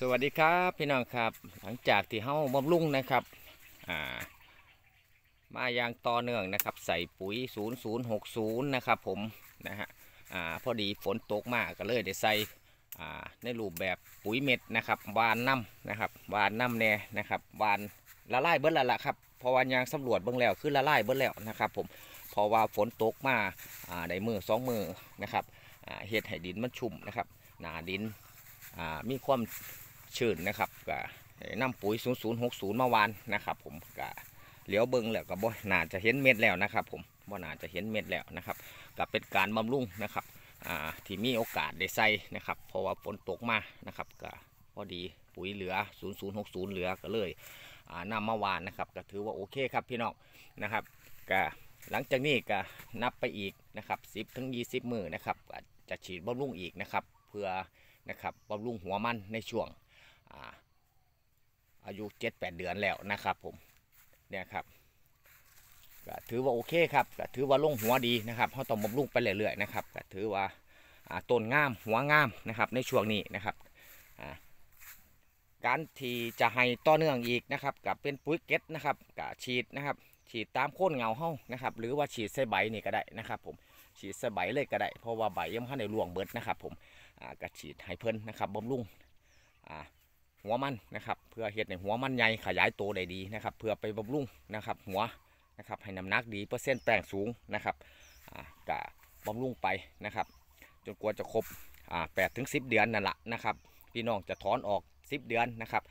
สวัสดีครับพี่น้องครับหลังจากที่เฮ้าบำรุงนะครับอ่ามาอย่างต่อเนื่องนะครับใส่ปุ๋ย0060นะครับผมนะฮะอ่าพอดีฝนตกมากก็เลยได้ใส่อ่าในรูปแบบปุ๋ยเม็ดนะครับวานน้ำนะครับวานน้ำแน่นะครับวานละลายเบิ้ลละละครับพอวันยางสำรวจเบื้องแล้วคือละลายเบิ้ลแล้วนะครับผมพอว่าฝนตกมาอ่าในมือสองมือนะครับอ่าเห็ดให้ดินมันชุ่มนะครับหนาดินมีความชื่นนะครับกับน้ำปุ๋ย0060เมื่อวานนะครับผมกับเหลียวเบิ้งแล้วกับบ่น่าจะเห็นเม็ดแล้วนะครับผมบ่น่าจะเห็นเม็ดแล้วนะครับกับเป็นการบำรุงนะครับที่มีโอกาสได้ใส่นะครับเพราะว่าฝนตกมานะครับก็พอดีปุ๋ยเหลือ0060 เหลือก็เลยนำมาวานนะครับก็ถือว่าโอเคครับพี่น้องนะครับก็หลังจากนี้ก็นับไปอีกนะครับ10ถึง20 มือนะครับจะฉีดบำรุงอีกนะครับเพื่อนะครับบำรุงหัวมันในช่วงอาอายุเจ็ดแปดเดือนแล้วนะครับผมเนี่ยครับก็ถือว่าโอเคครับก็ถือว่าลงหัวดีนะครับเขาต้องบำรุงไปเรื่อยๆนะครับก็ถือว่าต้นงามหัวงามนะครับในช่วงนี้นะครับการที่จะให้ต่อเนื่องอีกนะครับกับเป็นปุ๋ยเก็ตนะครับกับฉีดนะครับฉีดตามโค่นเงาเฮ้านะครับหรือว่าฉีดใส่ใบนี่ก็ได้นะครับ ผมฉีดใส่ใบเลยก็ได้เพราะว่าใบยังไม่ได้รวงเบิดนะครับ ผมกับฉีดให้เพิ่นนะครับบำรุงอ่าหัวมันนะครับเพื่อเห็ดในหัวมันใหญ่ขยายโตได้ดีนะครับ เพื่อไปบำรุงนะครับ หัวนะครับให้น้ำหนักดีเปอร์เซ็นต์แป้งสูงนะครับกะบำรุงไปนะครับ จนกว่าจะครบแปดถึงสิบเดือนนั่นแหละนะครับ พี่น้องจะถอนออกสิบเดือนนะครับ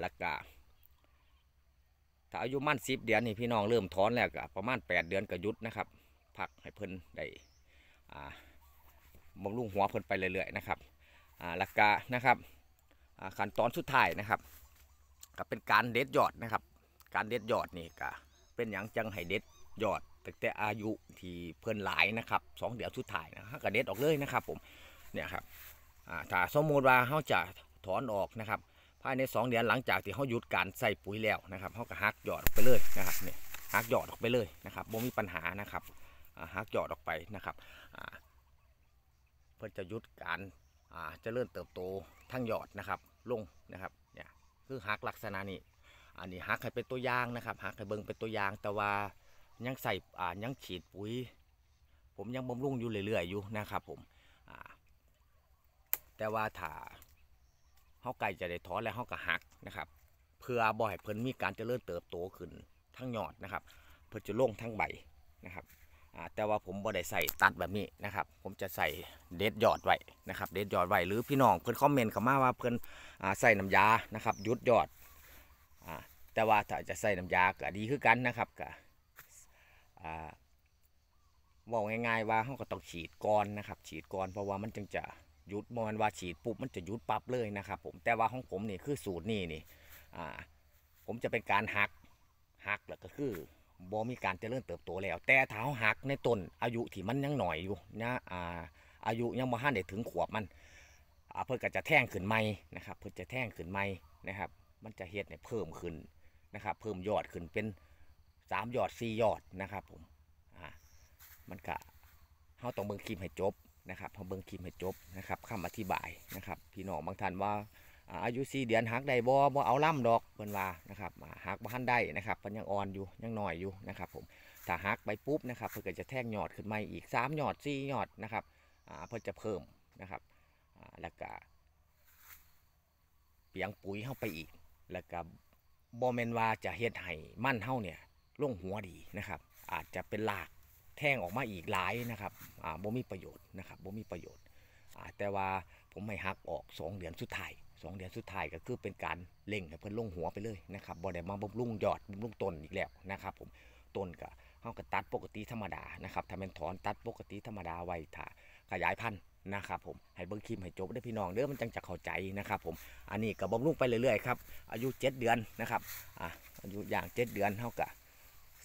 แลักก็ถ้าอายุมั่นสิบเดือนนี่พี่น้องเริ่มถอนแล้วก็ประมาณแปดเดือนก็ยุดนะครับผักให้เพิ่นได้บำรุงหัวเพิ่นไปเรื่อยๆนะครับหลักกานะครับขั้นตอนสุดท้ายนะครับก็เป็นการเด็ดยอดนะครับ การเด็ดยอดนี่ก็เป็นอย่างจังให้เด็ดยอดตแต่อายุที่เพิ่นหลายนะครับสองเดี๋ยวสุดท้ายนะฮะก็เด็ดออกเลยนะครับ ผมเนี่ยครับถ้าสมมติว่าเขาจะถอนออกนะครับ ภายใน 2 เดือนหลังจากที่เขาหยุดการใส่ปุ๋ยแล้วนะครับเขาก็หักยอดออกไปเลยนะครับเนี่ยหักยอดออกไปเลยนะครับไม่มีปัญหานะครับหักยอดออกไปนะครับเพื่อจะหยุดการเจริญเติบโตทั้งยอดนะครับลงนะครับเนี่ยคือหักลักษณะนี้อันนี้หักให้เป็นตัวอย่างนะครับหักให้เบิ่งเป็นตัวอย่าง แต่ว่า ยังใส่อ่ายังฉีดปุ๋ย ผมยังบำรุงอยู่เรื่อยๆอยู่นะครับ ผมอ่าแต่ว่าถ้าเฮาไก่จะได้ถอนแล้วเฮาก็หักนะครับ เพื่อบ่อยเพิ่นมีการเจริญเติบโตขึ้นทั้งยอดนะครับเพื่อจะลงทั้งใบนะครับแต่ว่าผมบ่ได้ใส่ตัดแบบนี้นะครับผมจะใส่เด็ดยอดไว้นะครับเด็ดยอดไว้หรือพี่น้องเพื่อนคอมเมนต์เข้ามาว่าเพื่อนใส่น้ำยานะครับยุดยอดแต่ว่าถ้าจะใส่น้ำยาก็ดีคือกันนะครับก็บอกง่าย ๆ ว่าเขาก็ต้องฉีดก่อนนะครับฉีดก่อนเพราะว่ามันจึงจะหยุดมันว่าฉีดปุ๊บมันจะหยุดปั๊บเลยนะครับผมแต่ว่าของผมนี่คือสูตรนี่นี่ผมจะเป็นการหักหักแล้วก็คือบ่มีการเจริญเติบโตแล้ว แต่ถ้าหักในต้นอายุที่มันยังหน่อยอยู่นะอ่าอายุยังบ่ห้าได้ถึงขวบมันอ่าเพิ่อจะแท่งขึ้นใหม่นะครับ เพิ่อจะแท่งขึ้นใหม่นะครับ มันจะเฮ็ดี่ยเพิ่มขึ้นนะครับ เพิ่มยอดขึ้นเป็นสามยอดสี่ยอดนะครับผมอ่ามันก็เฮาต้องเบิ่งคลิปให้จบนะครับเอเบิ่งคลิปให้จบนะครับคำอธิบายนะครับ พี่น้องบางท่านว่าอายุสี่เดือนหักได้บ่บ่เอาล่ำดอกเพื่นว่านะครับหักบ่ทันได้นะครับมันยังอ่อนอยู่ ยังหน่อยอยู่นะครับผมถ้าหักไปปุ๊บนะครับเพื่อจะแทงหยอดขึ้นมาอีก3หยอด4หยอดนะครับเพื่อจะเพิ่มนะครับแล้วก็เปียงปุ๋ยเข้าไปอีก แล้วก็บอมเมนว่าจะเฮ็ดให้มั่นเข้าเนี่ยลงหัวดีนะครับอาจจะเป็นหลากแท่งออกมาอีกหลายนะครับบ่มีประโยชน์นะครับบ่มีประโยชน์ แต่ว่าผมไม่หักออก2เดือนสุดท้ายสองเดือนสุดท้ายก็คือเป็นการเล่ง้เพื่นลงหัวไปเลยนะครับบ่ได้มาบำลุงยอดบำลุงต้นอีกแล้วนะครับ ผมต้นก็เขาก็ตัดปกติธรรมดานะครับ ถ้าเป็นถอนตัดปกติธรรมดาไว้ถ้าขยายพันธุ์นะครับ ผมให้เบิ้งคิมให้จบได้พี่น้องเด้อมันจังจะเข้าใจนะครับ ผมอันนี้กับบลรุงไปเรื่อยๆครับอายุ7เดือนนะครับอ่ะอายุอย่าง7เดือนเท่ากับ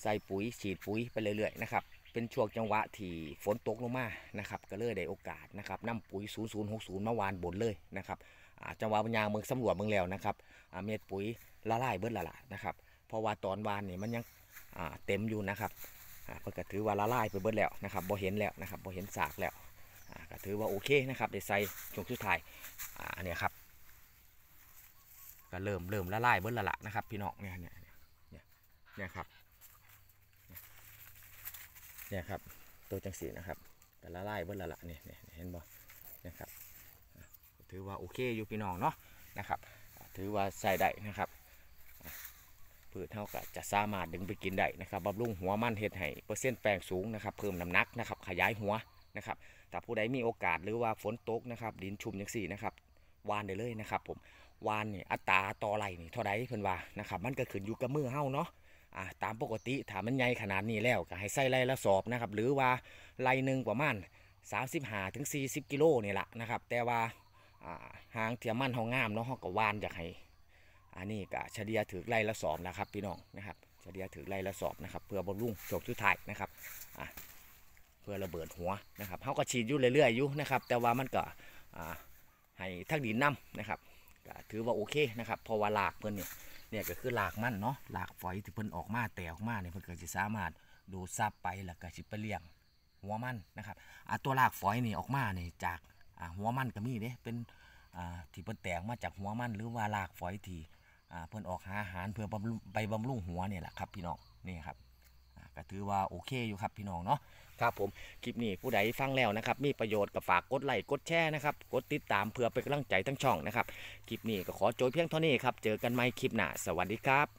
ใส่ปุ๋ยฉีดปุ๋ยไปเรื่อยๆนะครับเป็นช่วงจังหวะที่ฝนตกลงมานะครับ ก็เลยได้โอกาสนะครับนำปุ๋ย 0060มาวานบนเลยนะครับจังหวะปัญญาเมืองสำรวจเมืองแล้วนะครับเม็ดปุ๋ยละลายเบิดละละนะครับ เพราะว่าตอนวานนี่มันยังเต็มอยู่นะครับเพื่อก็ถือว่าละลายไปเบิดแล้วนะครับบ่เห็นแล้วนะครับบ่เห็นสากแล้วก็ถือว่าโอเคนะครับได้ใส่ช่วงสุดท้ายอันนี้ครับ ก็เริ่มเริ่มละลายเบิดละละนะครับพี่น้องเนี่ยเนี่ยเนี่ยครับเนี่ยครับตัวจังสีนะครับกละ ลายเบิ้ลละละนี่เห็นบ่นะครับถือว่า โอเค อยู่พี่น้องเนาะนะครับ ถือว่าใส่ได้นะครับพืชเท่ากับจะสามารถ ดึงไปกินได้นะครับบำรุงหัวมันเห็ดให้ เปอร์เซ็นต์แปลงสูงนะครับเพิ่มน้ำหนักนะครับขยายหัวนะครับแต่ผู้ใดมีโอกาสหรือว่าฝนตกนะครับดินชุ่มจยงสี่นะครับวานได้เลยนะครับผมวานนี่อัตราต่อไรนี่เท่าไรเพิ่นว่านะครับมันก็ขึ้นอยู่กับมือเฮ้าเนาะ่ะตามปกติถามันใหญ่ขนาดนี้แล้วก็ให้ใส่ไรละสอบนะครับหรือว่าไรหนึ่งประมาณ 35ถึง40กิโลนี่แหละนะครับแต่ว่าหางเทียมมันเขางามเนาะเขาก็วานจากให้อันนี้ก็เฉลี่ยถือไรละสอบนะครับพี่น้องนะครับเฉลี่ยถือไรละสอบนะครับเพื่อบรรุโจบชุดท่ายนะครับอ่ะเพื่อระเบิดหัวนะครับเขาก็ฉีดอยู่เรื่อยๆอยู่นะครับแต่ว่ามันก็ให้ทักดินน้ำนะครับถือว่าโอเคนะครับพอว่าลากเพื่อนเนี่ยเนี่ยก็คือหลากมันเนาะหลากฝอยที่เพิ่นออกมาแต่ออกมาเนี่ยเพิ่นก็จะสามารถดูซับไปแล้วก็สิไปเลี้ยงหัวมันนะครับอ่ะตัวหลากฝอยนี่ออกมาเนี่ยจากอ่าหัวมันก็มีเด้เป็นอ่าที่เพิ่นแตกมาจากหัวมันหรือว่าหลากฝอยที่อ่าเพิ่นออกหาอาหารเพื่อบำุไปบำรุงหัวเนี่ยแหละครับพี่น้องนี่ครับ็ถือว่าโอเคอยู่ครับพี่น้องเนาะครับผมคลิปนี้ผู้ใดฟังแล้วนะครับ มีประโยชน์ก็ฝากกดไลค์กดแชร์นะครับ กดติดตามเพื่อเป็นกำลังใจทั้งช่องนะครับ คลิปนี้ก็ขอจบเพียงเท่านี้ครับ เจอกันใหม่คลิปหน้าสวัสดีครับ